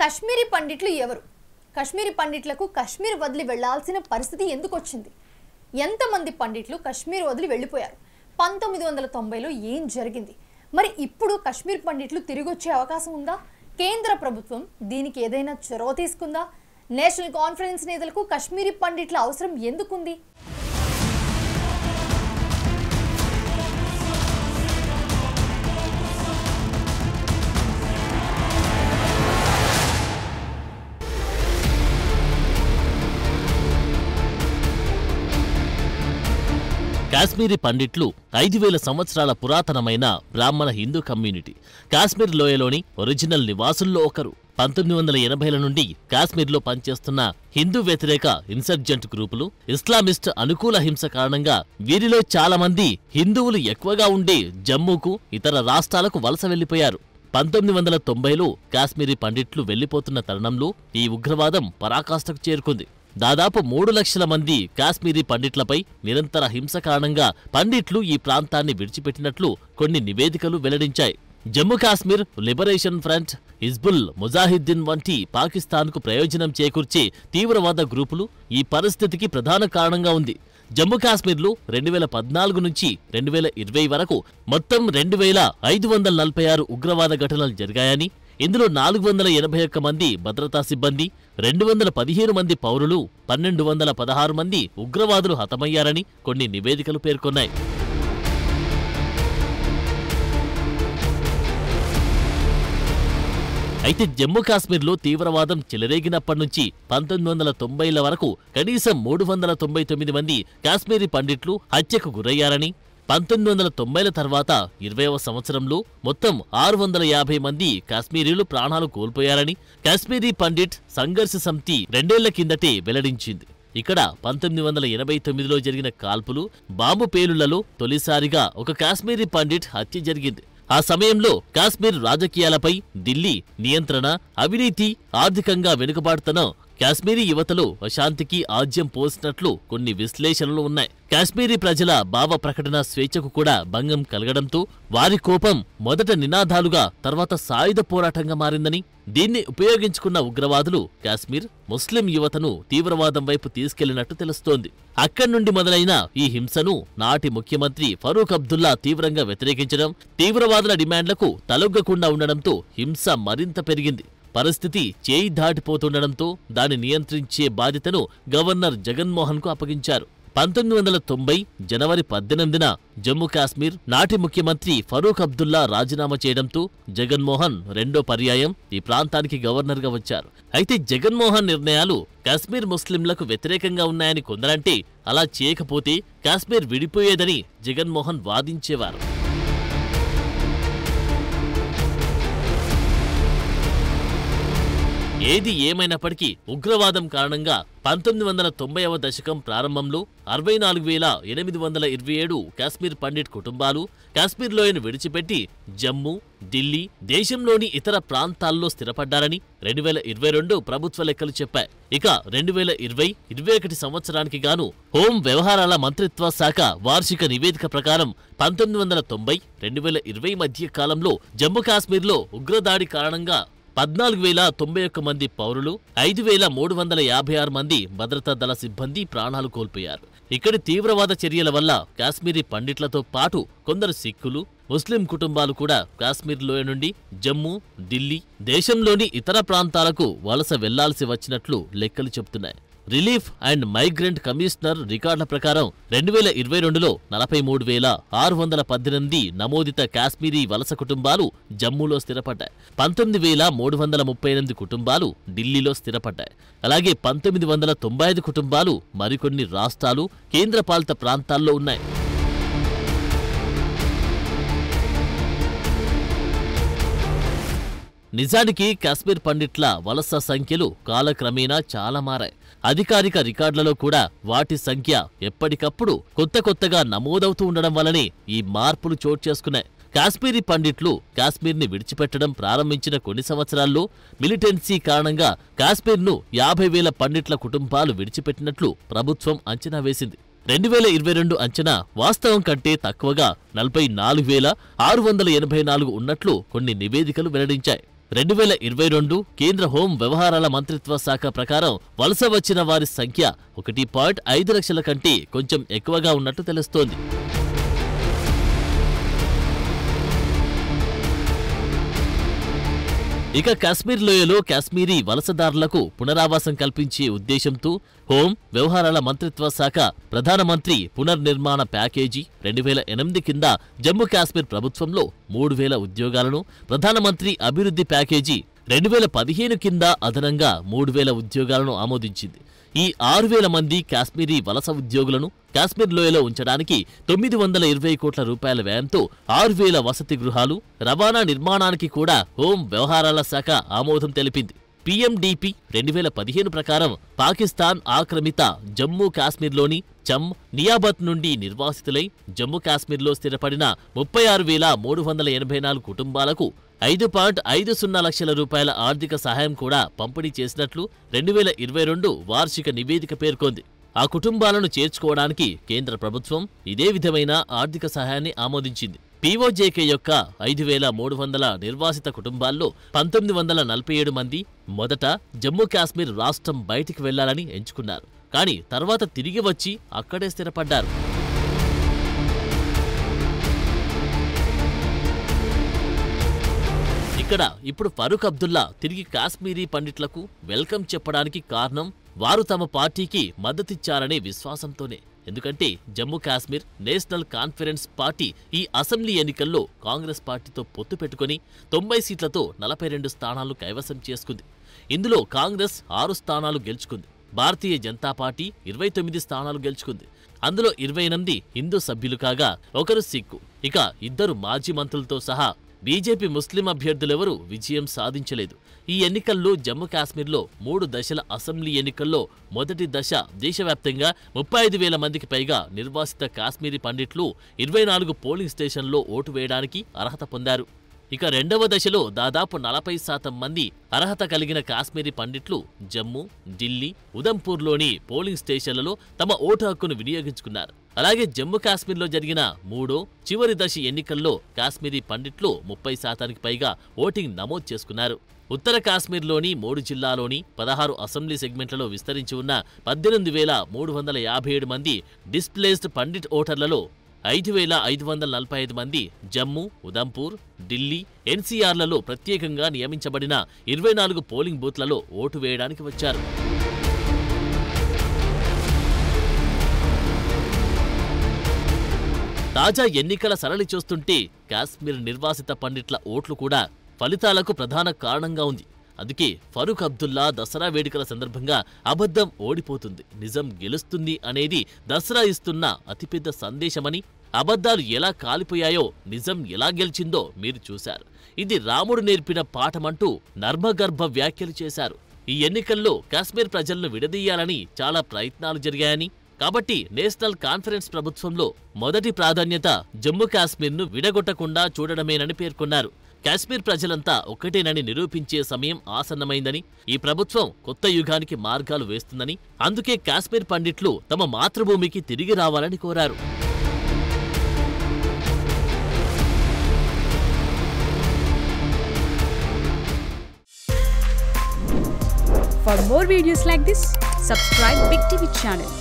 కశ్మీరీ పండిట్లు ఎవరు కశ్మీరీ పండిట్లకు కశ్మీర్ వదిలి వెళ్లాల్సిన పరిస్థితి ఎందుకు వచ్చింది ఎంతమంది పండిట్లు కశ్మీర్ వదిలి వెళ్ళిపోయారు పంతొమ్మిది వందల తొంభైలో ఏం జరిగింది మరి ఇప్పుడు కశ్మీర్ పండిట్లు తిరిగి వచ్చే అవకాశం ఉందా కేంద్ర ప్రభుత్వం దీనికి ఏదైనా చొరవ తీసుకుందా నేషనల్ కాన్ఫరెన్స్ నేతలకు కశ్మీరీ పండిట్ల అవసరం ఎందుకుంది కాశ్మీరీ పండిట్లు ఐదు వేల సంవత్సరాల పురాతనమైన బ్రాహ్మణ హిందూ కమ్యూనిటీ కాశ్మీర్ లోయలోని ఒరిజినల్ నివాసుల్లో ఒకరు పంతొమ్మిది వందల ఎనభైల నుండి కాశ్మీర్లో పనిచేస్తున్న హిందూ వ్యతిరేక ఇన్సర్జెంట్ గ్రూపులు ఇస్లామిస్ట్ అనుకూల హింస కారణంగా వీరిలో చాలామంది హిందువులు ఎక్కువగా ఉండి జమ్మూకు ఇతర రాష్ట్రాలకు వలస వెళ్లిపోయారు పంతొమ్మిది వందల తొంభైలో కాశ్మీరీ పండిట్లు వెళ్లిపోతున్న తరుణంలో ఈ ఉగ్రవాదం పరాకాష్ఠకు చేరుకుంది దాదాపు మూడు లక్షల మంది కాశ్మీరీ పండిట్లపై నిరంతర హింస కారణంగా పండిట్లు ఈ ప్రాంతాన్ని విడిచిపెట్టినట్లు కొన్ని నివేదికలు వెల్లడించాయి జమ్మూ కాశ్మీర్ లిబరేషన్ ఫ్రంట్ హిజ్బుల్ ముజాహిద్దీన్ వంటి పాకిస్తాన్కు ప్రయోజనం చేకూర్చే తీవ్రవాద గ్రూపులు ఈ పరిస్థితికి ప్రధాన కారణంగా ఉంది జమ్మూ కాశ్మీర్లో రెండు వేల పద్నాలుగు నుంచి రెండు వేల ఇరవై వరకు మొత్తం రెండు వేల ఐదు వందల నలభై ఆరు ఉగ్రవాద ఘటనలు జరిగాయని ఇందులో నాలుగు వందల ఎనభై ఒక్క మంది భద్రతా సిబ్బంది రెండు వందల పదిహేను మంది పౌరులు పన్నెండు వందల పదహారు మంది ఉగ్రవాదులు హతమయ్యారని కొన్ని నివేదికలు పేర్కొన్నాయి అయితే జమ్మూ కాశ్మీర్లో తీవ్రవాదం చెలరేగినప్పటి నుంచి పంతొమ్మిది వందల తొంభైల వరకు కనీసం మూడు వందల తొంభై తొమ్మిది మంది కాశ్మీరీ పండిట్లు హత్యకు గురయ్యారని పంతొమ్మిది వందల తొంభైల తర్వాత ఇరవైవ సంవత్సరంలో మొత్తం ఆరు వందల యాభై మంది కాశ్మీరీలు ప్రాణాలు కోల్పోయారని కాశ్మీరీ పండిట్ సంఘర్ష సమితి రెండేళ్ల కిందటే వెల్లడించింది ఇక్కడ పంతొమ్మిది వందల ఎనభై తొమ్మిదిలో జరిగిన కాల్పులు బాంబు పేలుళ్లలో తొలిసారిగా ఒక కాశ్మీరీ పండిట్ హత్య జరిగింది ఆ సమయంలో కాశ్మీర్ రాజకీయాలపై ఢిల్లీ నియంత్రణ అవినీతి ఆర్థికంగా వెనుకబాటుతనం కాశ్మీరీ యువతలో అశాంతికి ఆజ్యం పోసినట్లు కొన్ని విశ్లేషణలు ఉన్నాయి కాశ్మీరీ ప్రజల భావ ప్రకటన స్వేచ్ఛకు కూడా భంగం కలగడంతో వారి కోపం మొదట నినాదాలుగా తర్వాత సాయుధ పోరాటంగా మారిందని దీన్ని ఉపయోగించుకున్న ఉగ్రవాదులు కాశ్మీర్ ముస్లిం యువతను తీవ్రవాదం వైపు తీసుకెళ్లినట్టు తెలుస్తోంది అక్కడి నుండి మొదలైన ఈ హింసను నాటి ముఖ్యమంత్రి ఫరూక్ అబ్దుల్లా తీవ్రంగా వ్యతిరేకించడం తీవ్రవాదుల డిమాండ్లకు తలొగ్గకుండా ఉండడంతో హింస మరింత పెరిగింది పరిస్థితి చేయి దాటిపోతుండటంతో దాన్ని నియంత్రించే బాధ్యతను గవర్నర్ జగన్మోహన్కు అప్పగించారు పంతొమ్మిది వందల తొంభై జనవరి పద్దెనిమిదిన జమ్మూ కాశ్మీర్ నాటి ముఖ్యమంత్రి ఫరూక్ అబ్దుల్లా రాజీనామా చేయడంతో జగన్మోహన్ రెండో పర్యాయం ఈ ప్రాంతానికి గవర్నర్గా వచ్చారు అయితే జగన్మోహన్ నిర్ణయాలు కాశ్మీర్ ముస్లింలకు వ్యతిరేకంగా ఉన్నాయని కొందరంటే అలా చేయకపోతే కాశ్మీర్ విడిపోయేదని జగన్మోహన్ వాదించేవారు ఏది ఏమైనప్పటికీ ఉగ్రవాదం కారణంగా పంతొమ్మిది వందల తొంభైవ దశకం ప్రారంభంలో అరవై నాలుగు వేల ఎనిమిది వందల ఇరవై ఏడు కాశ్మీర్ పండిట్ కుటుంబాలు కాశ్మీర్ లోయను విడిచిపెట్టి జమ్మూ ఢిల్లీ దేశంలోని ఇతర ప్రాంతాల్లో స్థిరపడ్డారని రెండు వేల ఇరవై రెండు ప్రభుత్వ లెక్కలు చెప్పాయి ఇక రెండు వేల ఇరవై ఇరవై ఒకటి సంవత్సరానికి గాను హోం వ్యవహారాల మంత్రిత్వ శాఖ వార్షిక నివేదిక ప్రకారం పంతొమ్మిది వందల తొంభై రెండు వేల ఇరవై మధ్య కాలంలో జమ్మూ కాశ్మీర్లో ఉగ్రదాడి కారణంగా పద్నాలుగు వేల తొంభై ఒక్క మంది పౌరులు ఐదు వేల మూడు వందల యాభై ఆరు మంది భద్రతా దళ సిబ్బంది ప్రాణాలు కోల్పోయారు ఇక్కడి తీవ్రవాద చర్యల వల్ల కాశ్మీరీ పండిట్లతో పాటు కొందరు సిక్కులు ముస్లిం కుటుంబాలు కూడా కాశ్మీర్ లోయ నుండి జమ్మూ ఢిల్లీ దేశంలోని ఇతర ప్రాంతాలకు వలస వెళ్లాల్సి వచ్చినట్లు లెక్కలు చెబుతున్నాయి రిలీఫ్ అండ్ మైగ్రెంట్ కమిషనర్ రికార్డుల ప్రకారం రెండు వేల ఇరవై రెండులో నలభై మూడు వేల ఆరు వందల పద్దెనిమిది నమోదిత కాశ్మీరీ వలస కుటుంబాలు జమ్మూలో స్థిరపడ్డాయి పంతొమ్మిది వేల మూడు వందల ముప్పై ఎనిమిది కుటుంబాలు ఢిల్లీలో స్థిరపడ్డాయి అలాగే పంతొమ్మిది వందల తొంభై ఐదు కుటుంబాలు మరికొన్ని రాష్ట్రాలు కేంద్రపాలిత ప్రాంతాల్లో ఉన్నాయి నిజానికి కాశ్మీర్ పండిట్ల వలస సంఖ్యలు కాలక్రమేణా చాలా మారాయి అధికారిక రికార్డులలో కూడా వాటి సంఖ్య ఎప్పటికప్పుడు కొత్త కొత్తగా నమోదవుతూ ఉండడం వలనే ఈ మార్పులు చోటు చేసుకున్నాయి కాశ్మీరీ పండిట్లు కాశ్మీర్ని విడిచిపెట్టడం ప్రారంభించిన కొన్ని సంవత్సరాల్లో మిలిటెన్సీ కారణంగా కాశ్మీర్ను యాభై వేల పండిట్ల కుటుంబాలు విడిచిపెట్టినట్లు ప్రభుత్వం అంచనా వేసింది రెండు వేల ఇరవై రెండు అంచనా వాస్తవం కంటే తక్కువగా నలభై నాలుగు వేల ఆరు వందల ఎనభై నాలుగు ఉన్నట్లు కొన్ని నివేదికలు వెల్లడించాయి రెండు వేల ఇరవై రెండు కేంద్ర హోం వ్యవహారాల మంత్రిత్వ శాఖ ప్రకారం వలస వచ్చిన వారి సంఖ్య ఒకటి పాయింట్ ఐదు లక్షల కంటే కొంచెం ఎక్కువగా ఉన్నట్టు తెలుస్తోంది ఇక కాశ్మీర్ లోయలో కాశ్మీరీ వలసదారులకు పునరావాసం కల్పించే ఉద్దేశంతో హోం వ్యవహారాల మంత్రిత్వ శాఖ ప్రధానమంత్రి పునర్నిర్మాణ ప్యాకేజీ రెండు వేల ఎనిమిది కింద జమ్మూ కాశ్మీర్ ప్రభుత్వంలో మూడు వేల ఉద్యోగాలను ప్రధానమంత్రి అభివృద్ధి ప్యాకేజీ రెండు వేల పదిహేను కింద అదనంగా మూడు వేల ఉద్యోగాలను ఆమోదించింది ఈ ఆరు వేల మంది కాశ్మీరీ వలస ఉద్యోగులను కాశ్మీర్ లోయలో ఉంచడానికి తొమ్మిది వందల ఇరవై కోట్ల రూపాయల వ్యయంతో ఆరు వేల వసతి గృహాలు రవాణా నిర్మాణానికి కూడా హోం వ్యవహారాల శాఖ ఆమోదం తెలిపింది పిఎండిపి రెండు వేల పదిహేను ప్రకారం పాకిస్తాన్ ఆక్రమిత జమ్మూ కాశ్మీర్లోని చమ్ నియాబత్ నుండి నిర్వాసితులై జమ్మూ కాశ్మీర్లో స్థిరపడిన ముప్పై ఆరు వేల మూడు వందల ఎనభై నాలుగు కుటుంబాలకు ఐదు పాయింట్ ఐదు సున్నా లక్షల రూపాయల ఆర్థిక సహాయం కూడా పంపిణీ చేసినట్లు రెండు వేల ఇరవై రెండు వార్షిక నివేదిక పేర్కొంది ఆ కుటుంబాలను చేర్చుకోవడానికి కేంద్ర ప్రభుత్వం ఇదే విధమైన ఆర్థిక సహాయాన్ని ఆమోదించింది పీవోజేకే యొక్క ఐదు వేల మూడు వందల నిర్వాసిత కుటుంబాల్లో పంతొమ్మిది వందల నలభై ఏడు మంది మొదట జమ్మూ కాశ్మీర్ రాష్ట్రం బయటికి వెళ్లాలని ఎంచుకున్నారు కానీ తర్వాత తిరిగి వచ్చి అక్కడే స్థిరపడ్డారు ఇక్కడ ఇప్పుడు ఫరూక్ అబ్దుల్లా తిరిగి కాశ్మీరీ పండిట్లకు వెల్కమ్ చెప్పడానికి కారణం వారు తమ పార్టీకి మద్దతిచ్చారనే విశ్వాసంతోనే ఎందుకంటే Jammu Kashmir National Conference party ఈ అసెంబ్లీ ఎన్నికల్లో కాంగ్రెస్ పార్టీతో పొత్తు పెట్టుకుని తొంభై సీట్లతో నలభై రెండు స్థానాలు కైవసం చేసుకుంది ఇందులో కాంగ్రెస్ ఆరు స్థానాలు గెలుచుకుంది భారతీయ జనతా పార్టీ ఇరవై తొమ్మిది స్థానాలు గెలుచుకుంది అందులో ఇరవై ఎనిమిది హిందూ సభ్యులు కాగా ఒకరు సిక్కు ఇక ఇద్దరు మాజీ మంత్రులతో సహా బీజేపీ ముస్లిం అభ్యర్థులెవరూ విజయం సాధించలేదు ఈ ఎన్నికల్లో జమ్మూ కాశ్మీర్లో మూడు దశల అసెంబ్లీ ఎన్నికల్లో మొదటి దశ దేశవ్యాప్తంగా ముప్పై ఐదు వేల మందికి పైగా నిర్వాసిత కాశ్మీరీ పండిట్లు ఇరవై నాలుగు పోలింగ్ స్టేషన్లో ఓటు వేయడానికి అర్హత పొందారు ఇక రెండవ దశలో దాదాపు నలభై శాతం మంది అర్హత కలిగిన కాశ్మీరీ పండిట్లు జమ్మూ ఢిల్లీ ఉదంపూర్లోని పోలింగ్ స్టేషన్లలో తమ ఓటు హక్కును వినియోగించుకున్నారు అలాగే జమ్మూ కాశ్మీర్లో జరిగిన మూడో చివరి దశ ఎన్నికల్లో కాశ్మీరీ పండిట్లు ముప్పై శాతానికి పైగా ఓటింగ్ నమోదు చేసుకున్నారు ఉత్తర కాశ్మీర్లోని మూడు జిల్లాలోని పదహారు అసెంబ్లీ సెగ్మెంట్లలో విస్తరించి ఉన్న పద్దెనిమిది వేల మూడు వందల యాభై ఏడు మంది డిస్ప్లేస్డ్ పండిట్ ఓటర్లలో ఐదు వేల ఐదు వందల నలభై ఐదు మంది జమ్మూ ఉదంపూర్ ఢిల్లీ ఎన్సీఆర్లలో ప్రత్యేకంగా నియమించబడిన ఇరవై నాలుగు పోలింగ్ బూత్లలో ఓటు వేయడానికి వచ్చారు తాజా ఎన్నికల సరళి చూస్తుంటే కాశ్మీర్ నిర్వాసిత పండిట్ల ఓట్లు కూడా ఫలితాలకు ప్రధాన కారణంగా ఉంది అందుకే ఫరూక్ అబ్దుల్లా దసరా వేడుకల సందర్భంగా అబద్ధం ఓడిపోతుంది నిజం గెలుస్తుంది అనేది దసరా ఇస్తున్న అతిపెద్ద సందేశమని అబద్ధాలు ఎలా కాలిపోయాయో నిజం ఎలా గెలిచిందో మీరు చూశారు ఇది రాముడు నేర్పిన పాఠమంటూ నర్మగర్భ వ్యాఖ్యలు చేశారు ఈ ఎన్నికల్లో కాశ్మీర్ ప్రజలను విడదీయాలని చాలా ప్రయత్నాలు జరిగాయని కాబట్టి నేషనల్ కాన్ఫరెన్స్ ప్రభుత్వంలో మొదటి ప్రాధాన్యత జమ్మూ కాశ్మీర్ను విడగొట్టకుండా చూడడమేనని పేర్కొన్నారు కాశ్మీర్ ప్రజలంతా ఒక్కటేనని నిరూపించే సమయం ఆసన్నమైందని ఈ ప్రభుత్వం కొత్త యుగానికి మార్గాలు వేస్తుందని అందుకే కాశ్మీర్ పండిట్లు తమ మాతృభూమికి తిరిగి రావాలని కోరారు For more videos like this, subscribe Big TV channel.